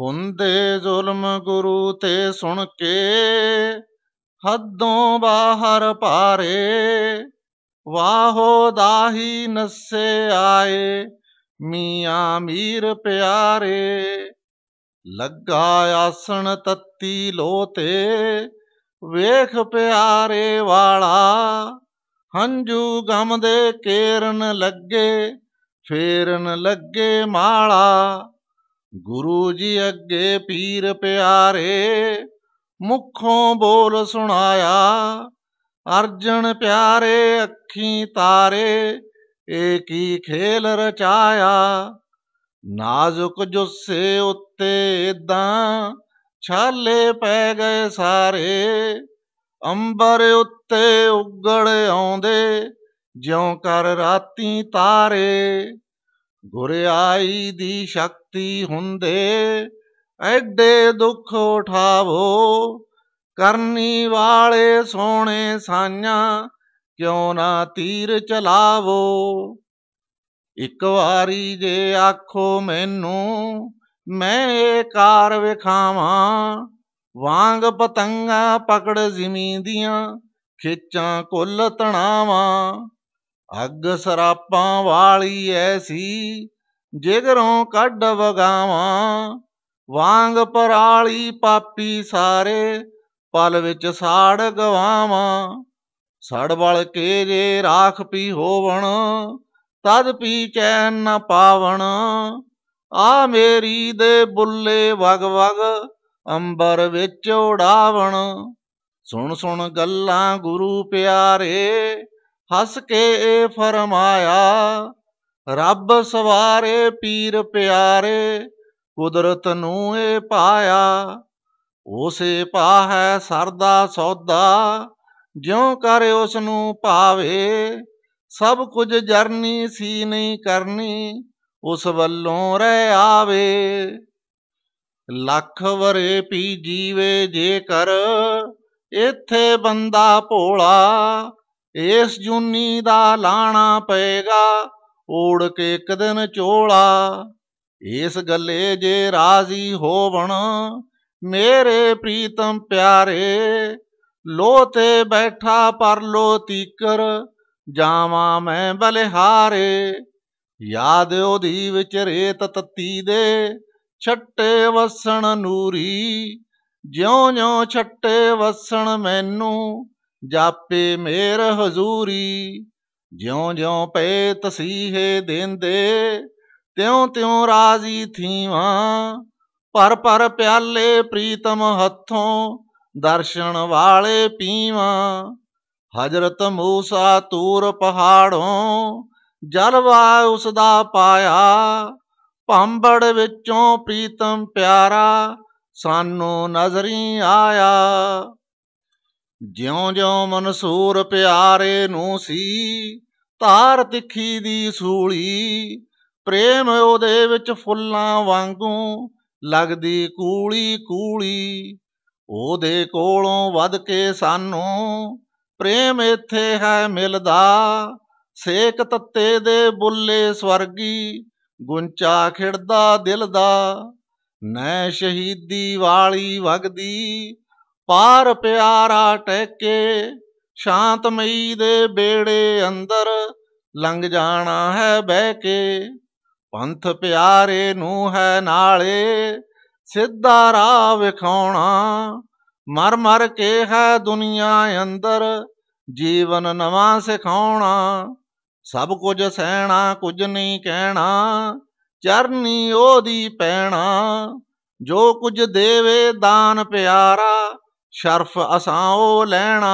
ਹੁੰਦੇ ਜ਼ੁਲਮ ਗੁਰੂ ਤੇ ਸੁਣ ਕੇ ਹੱਦੋਂ ਬਾਹਰ ਭਾਰੇ ਵਾਹੋ ਦਾਹੀ ਨਸੇ ਆਏ ਮੀਆਂ ਮੀਰ ਪਿਆਰੇ ਲੱਗਾ ਆਸਣ ਤੱਤੀ ਲੋਤੇ ਵੇਖ ਪਿਆਰੇ ਵਾਲਾ ਹੰਝੂ ਗਮ ਦੇ ਕੇਰਨ ਲੱਗੇ ਫੇਰਨ ਲੱਗੇ ਮਾਲਾ ਗੁਰੂ ਜੀ ਅੱਗੇ ਪੀਰ ਪਿਆਰੇ ਮੁਖੋਂ ਬੋਲ ਸੁਣਾਇਆ ਅਰਜਨ ਪਿਆਰੇ ਅੱਖੀ ਤਾਰੇ ਏਕੀ ਖੇਲ ਰਚਾਇਆ ਨਾਜ਼ੁਕ ਜੁੱਸੇ ਉੱਤੇ ਦਾ ਛਾਲੇ ਪੈ ਗਏ ਸਾਰੇ ਅੰਬਰ ਉੱਤੇ ਉਗੜ ਆਉਂਦੇ ਜਿਉਂ ਕਰ ਰਾਤੀ ਤਾਰੇ ਗੁਰ ਆਈ ਦੀ ਸ਼ਕਤੀ ਹੁੰਦੇ ਐਡੇ ਦੁੱਖ ਉਠਾਵੋ ਕਰਨੀ ਵਾਲੇ ਸੋਹਣੇ ਸਾਈਆਂ ਕਿਉਂ ਨਾ ਤੀਰ ਚਲਾਵੋ ਇੱਕ ਵਾਰੀ ਜੇ ਆਖੋ ਮੈਨੂੰ ਮੈਂ ਇਹ ਕਾਰ ਵਿਖਾਵਾਂ ਵਾਂਗ ਪਤੰਗਾ ਪਕੜ ਜ਼ਮੀਂ ਦੀਆਂ ਖੇਚਾਂ ਕੁੱਲ ਤਣਾਵਾਂ ਅੱਗ ਸਰਾਪਾਂ ਵਾਲੀ ਐਸੀ ਜਿਗਰੋਂ ਕੱਢ ਵਗਾਵਾਂ ਵਾਂਗ ਪਰਾਲੀ ਪਾਪੀ ਸਾਰੇ ਪਲ ਵਿੱਚ ਸਾੜ ਗਵਾਵਾਂ ਸੜ ਵਲ ਕੇ ਜੇ ਰਾਖ ਪੀ ਹੋਵਣ ਤਦ ਪੀ ਚੈਨ ਨਾ ਪਾਵਣ ਆ ਮੇਰੀ ਦੇ ਬੁੱਲੇ ਵਗ ਵਗ ਅੰਬਰ ਵਿੱਚ ਉਡਾਵਣ ਸੁਣ ਸੁਣ ਗੱਲਾਂ ਗੁਰੂ ਪਿਆਰੇ ਹੱਸ ਕੇ ਇਹ ਫਰਮਾਇਆ ਰੱਬ ਸਵਾਰੇ ਪੀਰ ਪਿਆਰੇ ਕੁਦਰਤ ਨੂੰ ਇਹ ਪਾਇਆ ਉਸੇ ਹੈ ਸਰਦਾ ਸੌਦਾ ਜਿਉ ਕਰ ਉਸ ਨੂੰ ਭਾਵੇ ਸਭ ਕੁਝ ਜਰਨੀ ਸੀ ਨਹੀਂ ਕਰਨੀ ਉਸ ਵੱਲੋਂ ਰਹਿ ਆਵੇ ਲੱਖ ਵਰੇ ਪੀ ਜੀਵੇ ਜੇਕਰ ਇੱਥੇ ਬੰਦਾ ਭੋਲਾ ਇਸ ਜੁਨੀ ਦਾ ਲਾਣਾ ਪਏਗਾ ਓੜ ਕੇ ਇੱਕ ਦਿਨ ਚੋਲਾ ਇਸ ਗੱਲੇ ਜੇ ਰਾਜ਼ੀ ਹੋਵਣ ਮੇਰੇ ਪ੍ਰੀਤਮ ਪਿਆਰੇ ਲੋ ਤੇ ਬੈਠਾ ਪਰ ਲੋ ਤੀਕਰ ਜਾਵਾਂ ਮੈਂ ਬਲਿਹਾਰੇ ਯਾਦ ਉਹਦੀ ਵਿੱਚ ਰੇਤ ਤੱਤੀ ਦੇ ਛੱਟੇ ਵਸਣ ਨੂਰੀ ਜਿਉਂ ਜਿਉਂ ਛੱਟੇ ਵਸਣ ਮੈਨੂੰ ਜਾਪੇ ਮੇਰ ਹਜ਼ੂਰੀ ਜਿਉਂ ਜਿਉਂ ਪਏ ਤਸੀਹੇ ਦੇਂਦੇ ਤਿਉ ਤਿਉ ਰਾਜ਼ੀ ਥੀਵਾ ਪਰ ਪਰ ਪਿਆਲੇ ਪ੍ਰੀਤਮ ਹੱਥੋਂ ਦਰਸ਼ਨ ਵਾਲੇ ਪੀਵਾ ਹਜ਼ਰਤ ਮੂਸਾ ਤੂਰ ਪਹਾੜੋਂ ਜਲਵਾ ਉਸ ਦਾ ਪਾਇਆ ਭੰਬੜ ਵਿੱਚੋਂ ਪ੍ਰੀਤਮ ਪਿਆਰਾ ਸਾਨੂੰ ਨਜ਼ਰੀ ਆਇਆ ਜਿਉਂ-ਜਿਉਂ ਮਨਸੂਰ ਪਿਆਰੇ ਨੂੰ ਸੀ ਧਾਰ ਤਿੱਖੀ ਦੀ ਸੂਲੀ ਪ੍ਰੇਮ ਉਹਦੇ ਵਿੱਚ ਫੁੱਲਾਂ ਵਾਂਗੂ ਲੱਗਦੀ ਕੂਲੀ ਕੂਲੀ ਉਹਦੇ ਕੋਲੋਂ ਵੱਧ ਕੇ ਸਾਨੂੰ ਪ੍ਰੇਮ ਇੱਥੇ ਹੈ ਮਿਲਦਾ ਸੇਕ ਤੱਤੇ ਦੇ ਬੁੱਲੇ ਸਵਰਗੀ ਗੁੰਚਾ ਖਿੜਦਾ ਦਿਲ ਦਾ ਨੈ ਸ਼ਹੀਦੀ ਵਾਲੀ ਵਗਦੀ ਪਾਰ ਪਿਆਰਾ ਟੈਕੇ ਸ਼ਾਂਤਮਈ ਦੇ ਬੇੜੇ ਅੰਦਰ ਲੰਘ ਜਾਣਾ ਹੈ ਬਹਿ ਕੇ ਪੰਥ ਪਿਆਰੇ ਨੂੰ ਹੈ ਨਾਲੇ ਸਿੱਧਾ ਰਾਹ ਵਿਖਾਉਣਾ ਮਰ ਮਰ ਕੇ ਹੈ ਦੁਨੀਆ ਅੰਦਰ ਜੀਵਨ ਨਵਾਂ ਸਿਖਾਉਣਾ ਸਭ ਕੁਝ ਸਹਿਣਾ ਕੁਝ ਨਹੀਂ ਕਹਿਣਾ ਚਰਨੀ ਉਹਦੀ ਪੈਣਾ ਜੋ ਕੁਝ ਦੇਵੇ ਦਾਨ ਪਿਆਰਾ ਸ਼ਰਫ ਅਸਾਂ ਉਹ ਲੈਣਾ